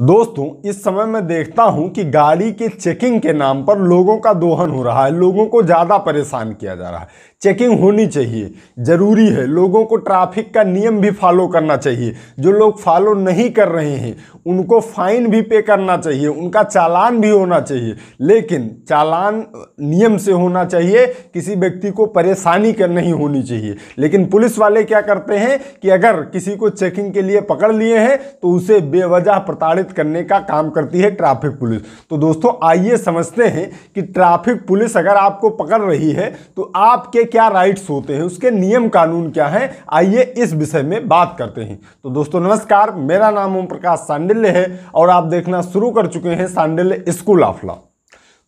दोस्तों इस समय मैं देखता हूं कि गाड़ी के चेकिंग के नाम पर लोगों का दोहन हो रहा है लोगों को ज़्यादा परेशान किया जा रहा है चेकिंग होनी चाहिए ज़रूरी है लोगों को ट्रैफिक का नियम भी फॉलो करना चाहिए जो लोग फॉलो नहीं कर रहे हैं उनको फाइन भी पे करना चाहिए उनका चालान भी होना चाहिए लेकिन चालान नियम से होना चाहिए किसी व्यक्ति को परेशानी कर नहीं होनी चाहिए लेकिन पुलिस वाले क्या करते हैं कि अगर किसी को चेकिंग के लिए पकड़ लिए हैं तो उसे बेवजह प्रताड़ित करने का काम करती है ट्रैफिक पुलिस तो दोस्तों आइए समझते हैं कि ट्रैफिक पुलिस अगर आपको पकड़ रही है तो आपके क्या राइट्स होते हैं उसके नियम कानून क्या हैं आइए इस विषय में बात करते हैं तो दोस्तों नमस्कार मेरा नाम ओम प्रकाश सांडिल्य है और आप देखना शुरू कर चुके हैं सांडिल्य स्कूल ऑफ लॉ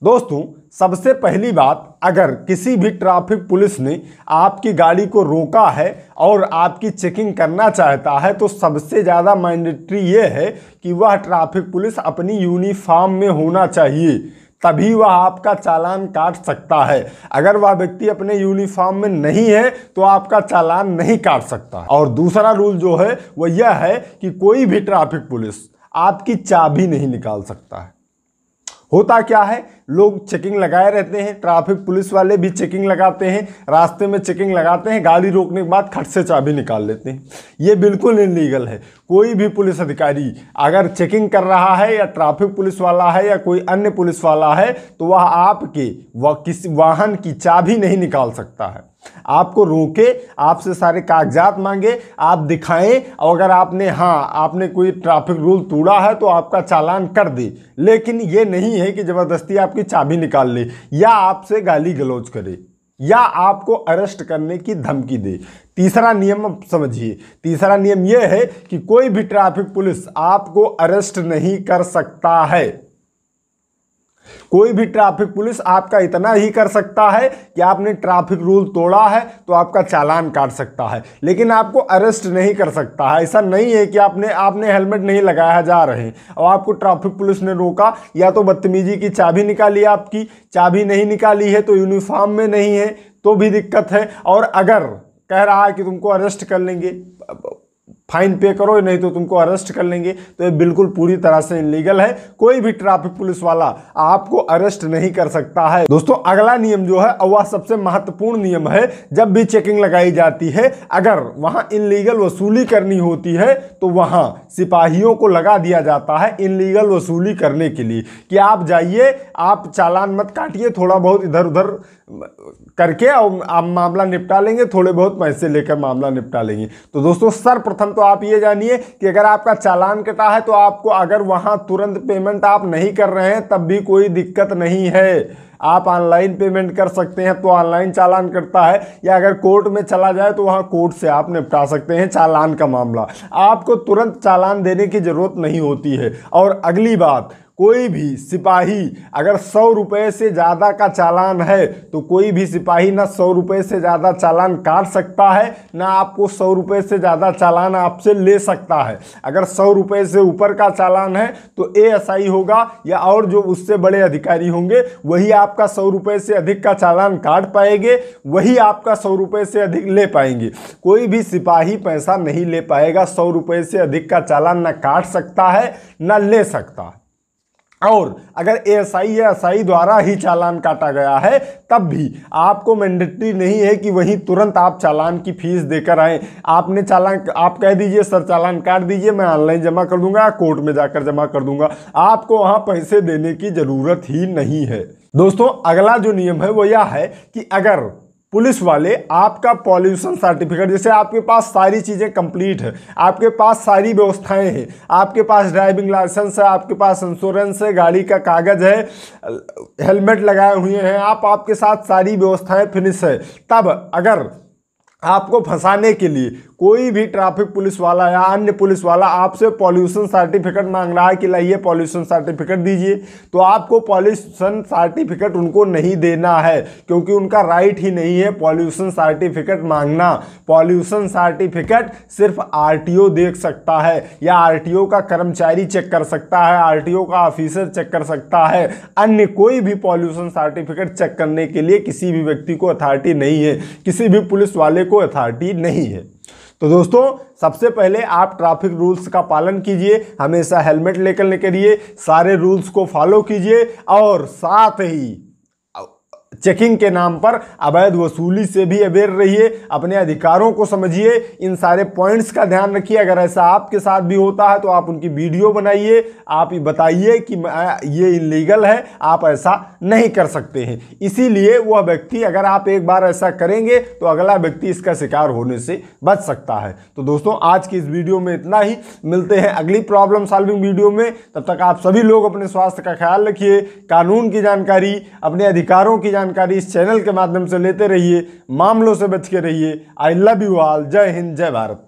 दोस्तों सबसे पहली बात अगर किसी भी ट्रैफिक पुलिस ने आपकी गाड़ी को रोका है और आपकी चेकिंग करना चाहता है तो सबसे ज़्यादा मैंडेटरी ये है कि वह ट्रैफिक पुलिस अपनी यूनिफॉर्म में होना चाहिए तभी वह आपका चालान काट सकता है अगर वह व्यक्ति अपने यूनिफॉर्म में नहीं है तो आपका चालान नहीं काट सकता और दूसरा रूल जो है वह यह है कि कोई भी ट्रैफिक पुलिस आपकी चाबी नहीं निकाल सकता है होता क्या है लोग चेकिंग लगाए रहते हैं ट्रैफिक पुलिस वाले भी चेकिंग लगाते हैं रास्ते में चेकिंग लगाते हैं गाड़ी रोकने के बाद खट से चाबी निकाल लेते हैं ये बिल्कुल इनलीगल है कोई भी पुलिस अधिकारी अगर चेकिंग कर रहा है या ट्रैफिक पुलिस वाला है या कोई अन्य पुलिस वाला है तो वह आपके वह किसी वाहन की चाबी नहीं निकाल सकता है आपको रोके आपसे सारे कागजात मांगे आप दिखाएं और अगर आपने हाँ आपने कोई ट्रैफिक रूल तोड़ा है तो आपका चालान कर दे लेकिन ये नहीं है कि ज़बरदस्ती आप आपकी चाबी निकाल ले या आपसे गाली गलौज करे या आपको अरेस्ट करने की धमकी दे तीसरा नियम अब समझिए तीसरा नियम यह है कि कोई भी ट्रैफिक पुलिस आपको अरेस्ट नहीं कर सकता है कोई भी ट्रैफिक पुलिस आपका इतना ही कर सकता है कि आपने ट्रैफिक रूल तोड़ा है तो आपका चालान काट सकता है लेकिन आपको अरेस्ट नहीं कर सकता है ऐसा नहीं है कि आपने आपने हेलमेट नहीं लगाया जा रहे हैं और आपको ट्रैफिक पुलिस ने रोका या तो बदतमीजी की चाबी निकाली आपकी चाबी नहीं निकाली है तो यूनिफॉर्म में नहीं है तो भी दिक्कत है और अगर कह रहा है कि तुमको अरेस्ट कर लेंगे फाइन पे करो नहीं तो तुमको अरेस्ट कर लेंगे तो ये बिल्कुल पूरी तरह से इलीगल है कोई भी ट्रैफिक पुलिस वाला आपको अरेस्ट नहीं कर सकता है दोस्तों अगला नियम जो है वह सबसे महत्वपूर्ण नियम है जब भी चेकिंग लगाई जाती है अगर वहाँ इनलीगल वसूली करनी होती है तो वहाँ सिपाहियों को लगा दिया जाता है इनलीगल वसूली करने के लिए कि आप जाइए आप चालान मत काटिए थोड़ा बहुत इधर उधर करके और आप मामला निपटा लेंगे थोड़े बहुत पैसे लेकर मामला निपटा लेंगे तो दोस्तों सर्वप्रथम तो आप ये जानिए कि अगर आपका चालान कटा है तो आपको अगर वहाँ तुरंत पेमेंट आप नहीं कर रहे हैं तब भी कोई दिक्कत नहीं है आप ऑनलाइन पेमेंट कर सकते हैं तो ऑनलाइन चालान करता है या अगर कोर्ट में चला जाए तो वहाँ कोर्ट से आप निपटा सकते हैं चालान का मामला आपको तुरंत चालान देने की ज़रूरत नहीं होती है और अगली बात कोई भी सिपाही अगर सौ रुपये से ज़्यादा का चालान है तो कोई भी सिपाही ना सौ रुपये से ज़्यादा चालान काट सकता है ना आपको सौ रुपये से ज़्यादा चालान आपसे ले सकता है अगर सौ रुपये से ऊपर का चालान है तो ए होगा या और जो उससे बड़े अधिकारी होंगे वही आपका सौ रुपये से अधिक का चालान काट पाएंगे वही आपका सौ रुपये से अधिक ले पाएंगे कोई भी सिपाही पैसा नहीं ले पाएगा सौ रुपये से अधिक का चालान ना काट सकता है ना ले सकता है और अगर ए एस आई या एस आई द्वारा ही चालान काटा गया है तब भी आपको मैंडेटरी नहीं है कि वहीं तुरंत आप चालान की फीस देकर आएँ आपने चालान आप कह दीजिए सर चालान काट दीजिए मैं ऑनलाइन जमा कर दूंगा कोर्ट में जाकर जमा कर दूंगा आपको वहाँ पैसे देने की ज़रूरत ही नहीं है दोस्तों अगला जो नियम है वो यह है कि अगर पुलिस वाले आपका पॉल्यूशन सर्टिफिकेट जैसे आपके पास सारी चीज़ें कंप्लीट है आपके पास सारी व्यवस्थाएं हैं आपके पास ड्राइविंग लाइसेंस है आपके पास इंश्योरेंस है गाड़ी का कागज़ है हेलमेट लगाए हुए हैं आप आपके साथ सारी व्यवस्थाएं फिनिश है तब अगर आपको फंसाने के लिए कोई भी ट्रैफिक पुलिस वाला या अन्य पुलिस वाला आपसे पॉल्यूशन सर्टिफिकेट मांग रहा है कि लाइए पॉल्यूशन सर्टिफिकेट दीजिए तो आपको पॉल्यूशन सर्टिफिकेट उनको नहीं देना है क्योंकि उनका राइट ही नहीं है पॉल्यूशन सर्टिफिकेट मांगना पॉल्यूशन सर्टिफिकेट सिर्फ आर देख सकता है या आर का कर्मचारी चेक कर सकता है आर का ऑफिसर चेक कर सकता है अन्य कोई भी पॉल्यूशन सर्टिफिकेट चेक करने के लिए किसी भी व्यक्ति को अथॉरिटी नहीं है किसी भी पुलिस वाले को अथॉरिटी नहीं है तो दोस्तों सबसे पहले आप ट्रैफिक रूल्स का पालन कीजिए हमेशा हेलमेट लेकर निकलिए सारे रूल्स को फॉलो कीजिए और साथ ही चेकिंग के नाम पर अवैध वसूली से भी अवेयर रहिए अपने अधिकारों को समझिए इन सारे पॉइंट्स का ध्यान रखिए अगर ऐसा आपके साथ भी होता है तो आप उनकी वीडियो बनाइए आप बताइए कि ये इलीगल है आप ऐसा नहीं कर सकते हैं इसीलिए वह व्यक्ति अगर आप एक बार ऐसा करेंगे तो अगला व्यक्ति इसका शिकार होने से बच सकता है तो दोस्तों आज की इस वीडियो में इतना ही मिलते हैं अगली प्रॉब्लम सॉल्विंग वीडियो में तब तक आप सभी लोग अपने स्वास्थ्य का ख्याल रखिए कानून की जानकारी अपने अधिकारों की जानकारी जानकारी इस चैनल के माध्यम से लेते रहिए मामलों से बच के रहिए आई लव यू ऑल जय हिंद जय भारत